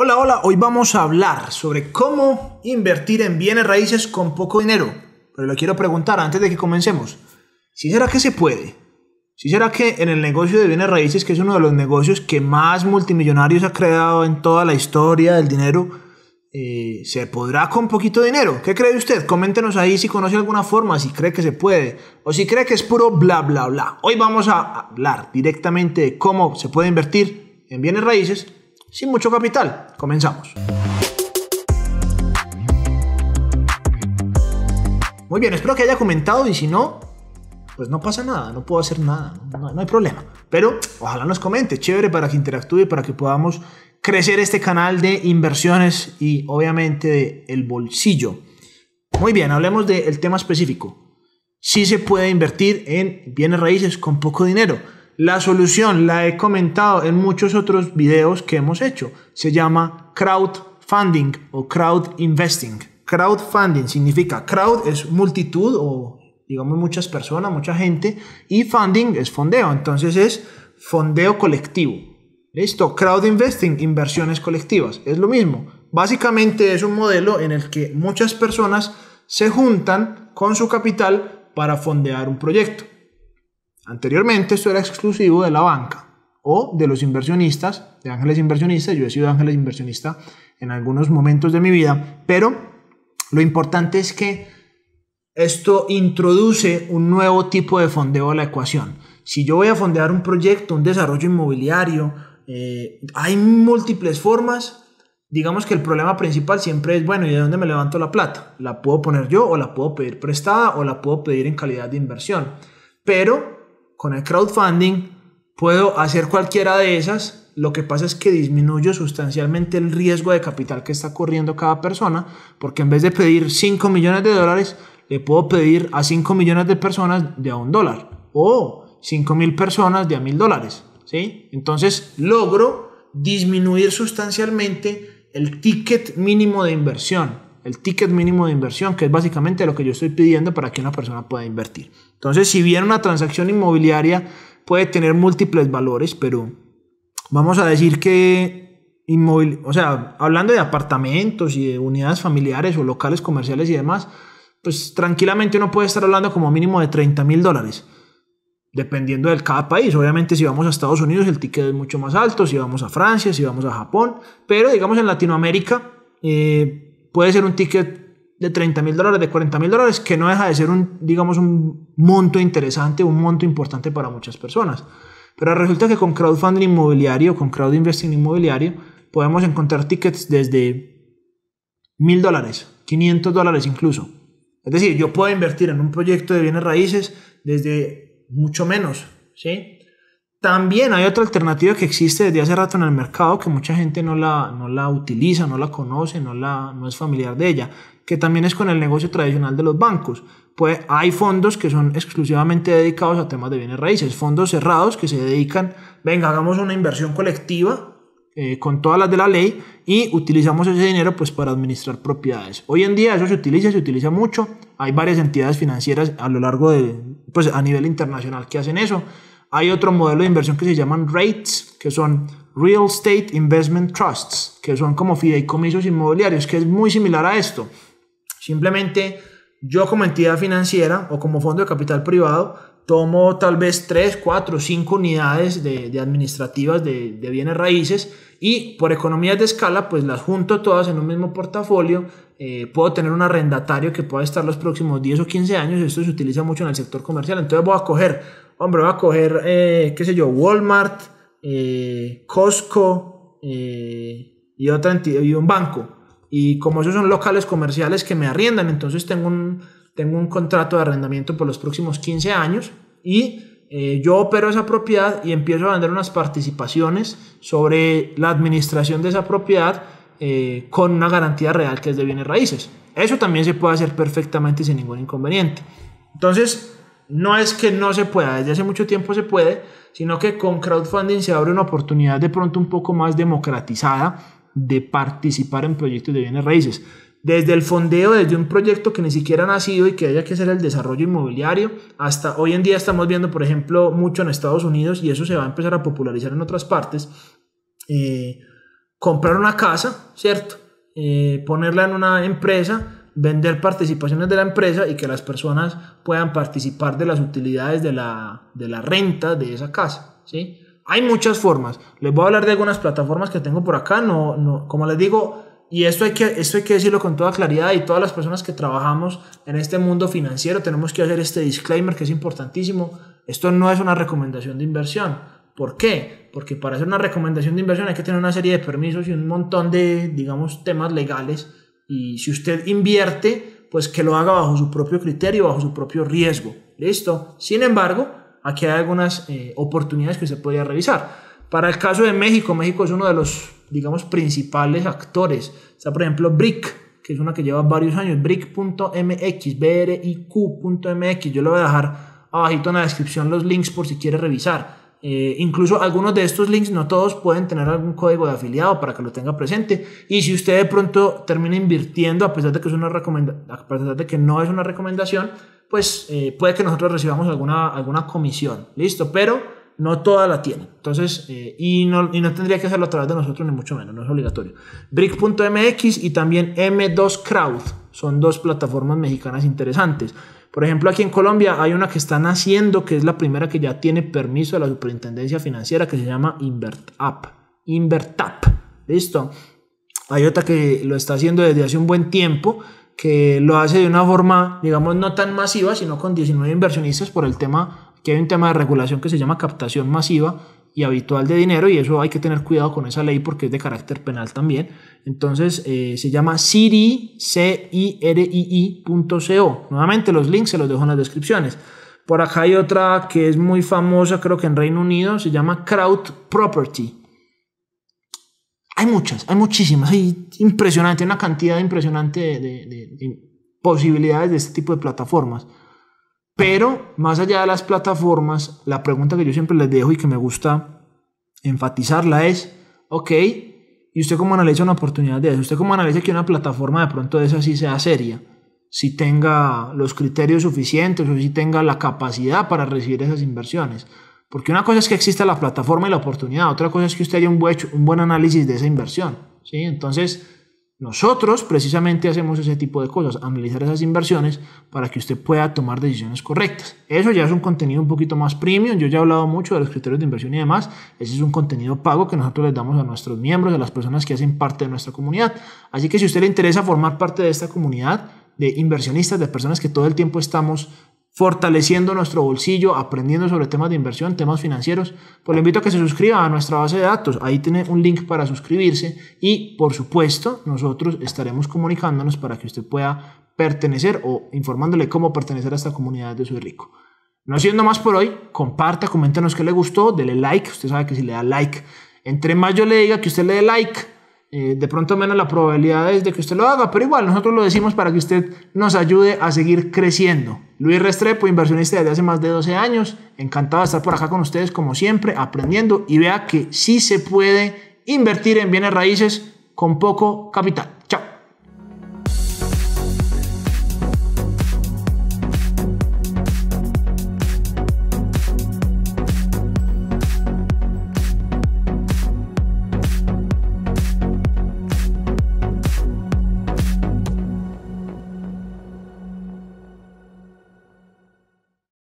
Hola, hola, hoy vamos a hablar sobre cómo invertir en bienes raíces con poco dinero. Pero le quiero preguntar antes de que comencemos, ¿si será que se puede? ¿Si será que en el negocio de bienes raíces, que es uno de los negocios que más multimillonarios ha creado en toda la historia del dinero, eh, se podrá con poquito dinero? ¿Qué cree usted? Coméntenos ahí si conoce alguna forma, si cree que se puede o si cree que es puro bla, bla, bla. Hoy vamos a hablar directamente de cómo se puede invertir en bienes raíces sin mucho capital. Comenzamos. Muy bien, espero que haya comentado y si no, pues no pasa nada, no puedo hacer nada, no, hay problema. Pero ojalá nos comente, chévere para que interactúe, para que podamos crecer este canal de inversiones y obviamente de el bolsillo. Muy bien, hablemos del tema específico. Si se puede invertir en bienes raíces con poco dinero la solución la he comentado en muchos otros videos que hemos hecho. Se llama crowdfunding o crowd investing. Crowdfunding significa crowd es multitud o digamos muchas personas, mucha gente y funding es fondeo, entonces es fondeo colectivo. Listo, crowd investing, inversiones colectivas, es lo mismo. Básicamente es un modelo en el que muchas personas se juntan con su capital para fondear un proyecto. Anteriormente esto era exclusivo de la banca o de los inversionistas, de ángeles inversionistas. Yo he sido ángeles inversionista en algunos momentos de mi vida, pero lo importante es que esto introduce un nuevo tipo de fondeo a la ecuación. Si yo voy a fondear un proyecto, un desarrollo inmobiliario, eh, hay múltiples formas. Digamos que el problema principal siempre es, bueno, ¿y de dónde me levanto la plata? ¿La puedo poner yo o la puedo pedir prestada o la puedo pedir en calidad de inversión? Pero con el crowdfunding puedo hacer cualquiera de esas. Lo que pasa es que disminuyo sustancialmente el riesgo de capital que está corriendo cada persona, porque en vez de pedir 5 millones de dólares, le puedo pedir a 5 millones de personas de a un dólar o 5 mil personas de a mil dólares. ¿sí? Entonces logro disminuir sustancialmente el ticket mínimo de inversión el ticket mínimo de inversión, que es básicamente lo que yo estoy pidiendo para que una persona pueda invertir. Entonces, si bien una transacción inmobiliaria puede tener múltiples valores, pero vamos a decir que inmóvil, o sea, hablando de apartamentos y de unidades familiares o locales comerciales y demás, pues tranquilamente uno puede estar hablando como mínimo de 30 mil dólares, dependiendo del cada país. Obviamente si vamos a Estados Unidos el ticket es mucho más alto, si vamos a Francia, si vamos a Japón, pero digamos en Latinoamérica... Eh, puede ser un ticket de 30 mil dólares, de 40 mil dólares, que no deja de ser un, digamos, un monto interesante, un monto importante para muchas personas. Pero resulta que con crowdfunding inmobiliario, con crowd investing inmobiliario, podemos encontrar tickets desde mil dólares, 500 dólares incluso. Es decir, yo puedo invertir en un proyecto de bienes raíces desde mucho menos, ¿sí? También hay otra alternativa que existe desde hace rato en el mercado que mucha gente no la, utiliza, no la conoce, no, la, es familiar de ella, que también es con el negocio tradicional de los bancos. Pues hay fondos que son exclusivamente dedicados a temas de bienes raíces, fondos cerrados que se dedican, venga, hagamos una inversión colectiva eh, con todas las de la ley y utilizamos ese dinero pues para administrar propiedades. Hoy en día eso se utiliza, se utiliza mucho. Hay varias entidades financieras a lo largo de, pues, a nivel internacional que hacen eso. Hay otro modelo de inversión que se llaman rates, que son Real Estate Investment Trusts, que son como fideicomisos inmobiliarios, que es muy similar a esto. Simplemente yo como entidad financiera o como fondo de capital privado tomo tal vez 3, 4, 5 unidades de, administrativas de, bienes raíces y por economías de escala pues las junto todas en un mismo portafolio. Eh, puedo tener un arrendatario que pueda estar los próximos 10 o 15 años. Esto se utiliza mucho en el sector comercial. Entonces voy a coger hombre, voy a coger, eh, qué sé yo, Walmart, eh, Costco eh, y, otra y un banco. Y como esos son locales comerciales que me arriendan, entonces tengo un, tengo un contrato de arrendamiento por los próximos 15 años y yo opero esa propiedad y empiezo a vender unas participaciones sobre la administración de esa propiedad con una garantía real que es de bienes raíces. Eso también se puede hacer perfectamente sin ningún inconveniente. Entonces, no es que no se pueda, desde hace mucho tiempo se puede, sino que con crowdfunding se abre una oportunidad de pronto un poco más democratizada de participar en proyectos de bienes raíces. Desde el fondeo, desde un proyecto que ni siquiera ha nacido y que haya que hacer el desarrollo inmobiliario, hasta hoy en día estamos viendo, por ejemplo, mucho en Estados Unidos y eso se va a empezar a popularizar en otras partes. Eh, comprar una casa, ¿cierto? Eh, ponerla en una empresa vender participaciones de la empresa y que las personas puedan participar de las utilidades de la, renta de esa casa. ¿sí? Hay muchas formas. Les voy a hablar de algunas plataformas que tengo por acá. No, como les digo, y esto hay, que, esto hay que decirlo con toda claridad y todas las personas que trabajamos en este mundo financiero tenemos que hacer este disclaimer que es importantísimo. Esto no es una recomendación de inversión. ¿Por qué? Porque para hacer una recomendación de inversión hay que tener una serie de permisos y un montón de, digamos, temas legales y si usted invierte, pues que lo haga bajo su propio criterio, bajo su propio riesgo. Listo. Sin embargo, aquí hay algunas eh, oportunidades que se podría revisar. Para el caso de México, México es uno de los, digamos, principales actores. Está, por ejemplo, BRIC, que es una que lleva varios años, BRIC.mx, BRIQ.mx. Yo lo voy a dejar abajito en la descripción los links por si quiere revisar. Eh, incluso algunos de estos links, no todos, pueden tener algún código de afiliado para que lo tenga presente. Y si usted de pronto termina invirtiendo, a pesar de que, es una a pesar de que no es una recomendación, pues eh, puede que nosotros recibamos alguna, alguna comisión. Listo, pero no toda la tienen. Entonces, eh, y, no, y, no, tendría que hacerlo a través de nosotros, ni mucho menos, no es obligatorio. Brick.mx y también M2 Crowd son dos plataformas mexicanas interesantes. Por ejemplo, aquí en Colombia hay una que están haciendo, que es la primera que ya tiene permiso de la Superintendencia Financiera, que se llama InvertUp. InvertUp. ¿Listo? Hay otra que lo está haciendo desde hace un buen tiempo, que lo hace de una forma, digamos, no tan masiva, sino con 19 inversionistas por el tema, que hay un tema de regulación que se llama captación masiva, y habitual de dinero y eso hay que tener cuidado con esa ley porque es de carácter penal también. Entonces eh, se llama CIRI, Nuevamente los links se los dejo en las descripciones. Por acá hay otra que es muy famosa, creo que en Reino Unido, se llama Crowd Property. Hay muchas, hay muchísimas, hay impresionante, una cantidad impresionante de posibilidades de este tipo de plataformas. Pero más allá de las plataformas, la pregunta que yo siempre les dejo y que me gusta enfatizarla es, ok, ¿y usted cómo analiza una oportunidad de eso? ¿Usted cómo analiza que una plataforma de pronto de esa sí sea seria? Si tenga los criterios suficientes o si tenga la capacidad para recibir esas inversiones. Porque una cosa es que exista la plataforma y la oportunidad, otra cosa es que usted haya un buen, un buen análisis de esa inversión. ¿sí? Entonces, nosotros precisamente hacemos ese tipo de cosas, analizar esas inversiones para que usted pueda tomar decisiones correctas. Eso ya es un contenido un poquito más premium, yo ya he hablado mucho de los criterios de inversión y demás, ese es un contenido pago que nosotros les damos a nuestros miembros, a las personas que hacen parte de nuestra comunidad. Así que si a usted le interesa formar parte de esta comunidad de inversionistas, de personas que todo el tiempo estamos fortaleciendo nuestro bolsillo, aprendiendo sobre temas de inversión, temas financieros, pues le invito a que se suscriba a nuestra base de datos. Ahí tiene un link para suscribirse y, por supuesto, nosotros estaremos comunicándonos para que usted pueda pertenecer o informándole cómo pertenecer a esta comunidad de Soy Rico. No siendo más por hoy, comparta, coméntanos qué le gustó, dele like, usted sabe que si le da like, entre más yo le diga que usted le dé like, eh, de pronto menos la probabilidad es de que usted lo haga, pero igual nosotros lo decimos para que usted nos ayude a seguir creciendo. Luis Restrepo, inversionista desde hace más de 12 años. Encantado de estar por acá con ustedes como siempre, aprendiendo y vea que sí se puede invertir en bienes raíces con poco capital.